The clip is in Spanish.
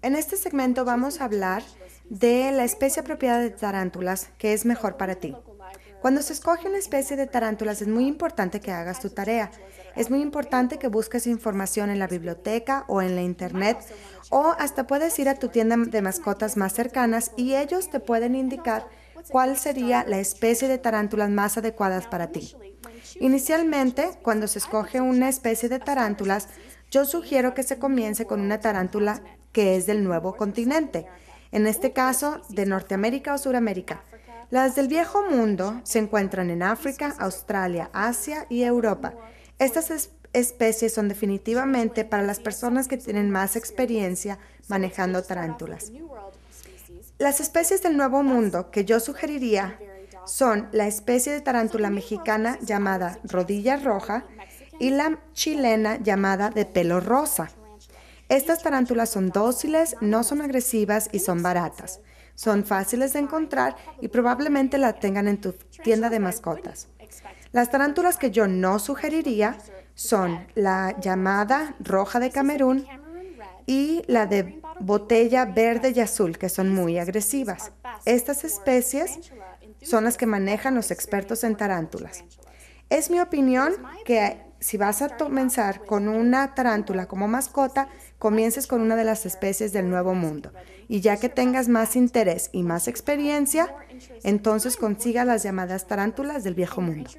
En este segmento vamos a hablar de la especie apropiada de tarántulas que es mejor para ti. Cuando se escoge una especie de tarántulas es muy importante que hagas tu tarea. Es muy importante que busques información en la biblioteca o en la internet o hasta puedes ir a tu tienda de mascotas más cercanas y ellos te pueden indicar cuál sería la especie de tarántulas más adecuadas para ti. Inicialmente, cuando se escoge una especie de tarántulas, yo sugiero que se comience con una tarántula que es del nuevo continente, en este caso de Norteamérica o Suramérica. Las del viejo mundo se encuentran en África, Australia, Asia y Europa. Estas especies son definitivamente para las personas que tienen más experiencia manejando tarántulas. Las especies del Nuevo Mundo que yo sugeriría son la especie de tarántula mexicana llamada rodilla roja y la chilena llamada de pelo rosa. Estas tarántulas son dóciles, no son agresivas y son baratas. Son fáciles de encontrar y probablemente la tengan en tu tienda de mascotas. Las tarántulas que yo no sugeriría son la llamada roja de Camerún y la de botella verde y azul, que son muy agresivas. Estas especies son las que manejan los expertos en tarántulas. Es mi opinión que si vas a comenzar con una tarántula como mascota, comiences con una de las especies del Nuevo Mundo. Y ya que tengas más interés y más experiencia, entonces consiga las llamadas tarántulas del Viejo Mundo.